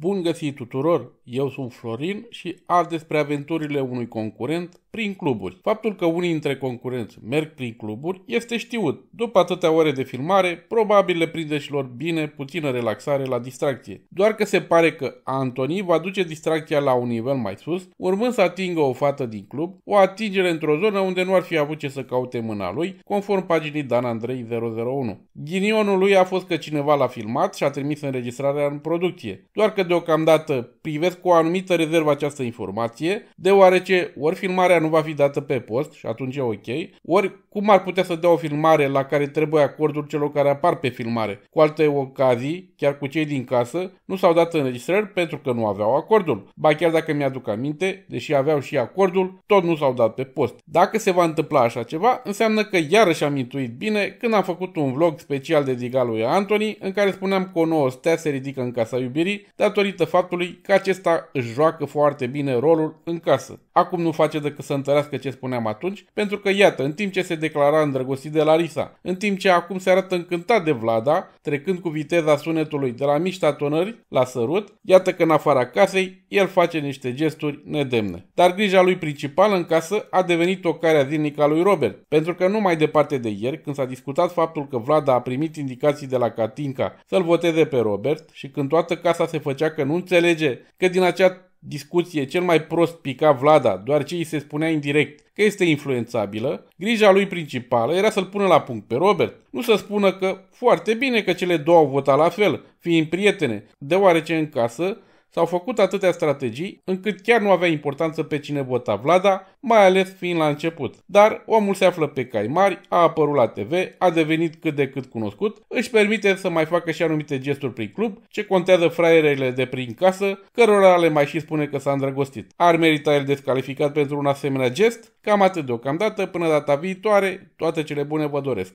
Bun găsit tuturor! Eu sunt Florin și azi despre aventurile unui concurent prin cluburi. Faptul că unii dintre concurenți merg prin cluburi este știut. După atâtea ore de filmare, probabil le prinde și lor bine puțină relaxare la distracție. Doar că se pare că Anthony va duce distracția la un nivel mai sus, urmând să atingă o fată din club, o atingere într-o zonă unde nu ar fi avut ce să caute mâna lui, conform paginii Dan Andrei 001. Ghinionul lui a fost că cineva l-a filmat și a trimis înregistrarea în producție. Doar că deocamdată privesc cu o anumită rezervă această informație, deoarece ori filmarea nu va fi dată pe post și atunci e ok, ori cum ar putea să dea o filmare la care trebuie acordul celor care apar pe filmare. Cu alte ocazii, chiar cu cei din casă, nu s-au dat înregistrări pentru că nu aveau acordul. Ba chiar dacă mi-aduc aminte, deși aveau și acordul, tot nu s-au dat pe post. Dacă se va întâmpla așa ceva, înseamnă că iarăși am intuit bine când am făcut un vlog special dedicat lui Anthony, în care spuneam că o nouă stea se ridică în casa iubirii, datorită faptului că acesta își joacă foarte bine rolul în casă. Acum nu face decât să întărească ce spuneam atunci, pentru că iată, în timp ce se declara îndrăgostit de Larisa, în timp ce acum se arată încântat de Vlada, trecând cu viteza sunetului de la mici tonări la sărut, iată că în afara casei el face niște gesturi nedemne. Dar grija lui principală în casă a devenit tocarea zilnică a lui Robert, pentru că nu mai departe de ieri, când s-a discutat faptul că Vlada a primit indicații de la Katinka să-l voteze pe Robert și când toată casa se făcea că nu înțelege că din acea discuție cel mai prost pica Vlada, doar ce îi se spunea indirect că este influențabilă, grija lui principală era să-l pună la punct pe Robert. Nu să spună că foarte bine că cele două au votat la fel, fiind prietene, deoarece în casă S-au făcut atâtea strategii încât chiar nu avea importanță pe cine vota Vlada, mai ales fiind la început. Dar omul se află pe cai mari, a apărut la TV, a devenit cât de cât cunoscut, își permite să mai facă și anumite gesturi prin club, ce contează fraierele de prin casă, cărora le mai și spune că s-a îndrăgostit. Ar merita el descalificat pentru un asemenea gest? Cam atât deocamdată, până data viitoare, toate cele bune vă doresc!